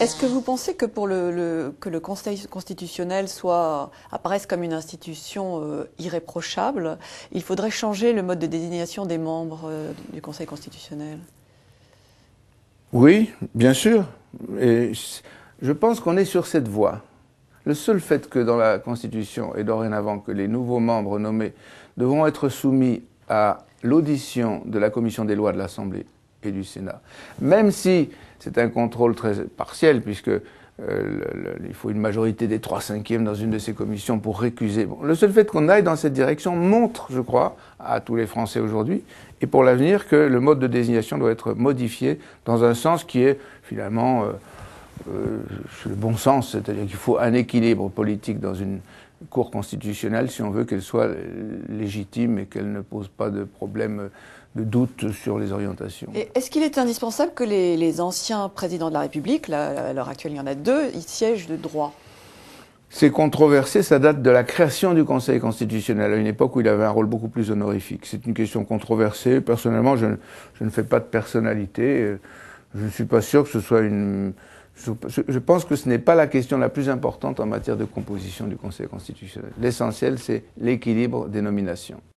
Est-ce que vous pensez que pour que le Conseil constitutionnel soit apparaisse comme une institution euh, irréprochable, il faudrait changer le mode de désignation des membres euh, du Conseil constitutionnel Oui, bien sûr. Et je pense qu'on est sur cette voie. Le seul fait que dans la Constitution et dorénavant que les nouveaux membres nommés devront être soumis à l'audition de la commission des lois de l'Assemblée et du Sénat. Même si c'est un contrôle très partiel, puisque euh, il faut une majorité des trois cinquièmes dans une de ces commissions pour récuser. Bon, le seul fait qu'on aille dans cette direction montre, je crois, à tous les Français aujourd'hui et pour l'avenir que le mode de désignation doit être modifié dans un sens qui est finalement euh, euh, le bon sens, c'est-à-dire qu'il faut un équilibre politique dans une Cour constitutionnelle si on veut qu'elle soit légitime et qu'elle ne pose pas de problème de doute sur les orientations. Est-ce qu'il est indispensable que les, anciens présidents de la République, là, à l'heure actuelle il y en a deux, ils siègent de droit c'est controversé, ça date de la création du Conseil constitutionnel, à une époque où il avait un rôle beaucoup plus honorifique. C'est une question controversée. Personnellement, je ne, fais pas de personnalité. Je ne suis pas sûr que ce soit une, je, pense que ce n'est pas la question la plus importante en matière de composition du Conseil constitutionnel. L'essentiel, c'est l'équilibre des nominations.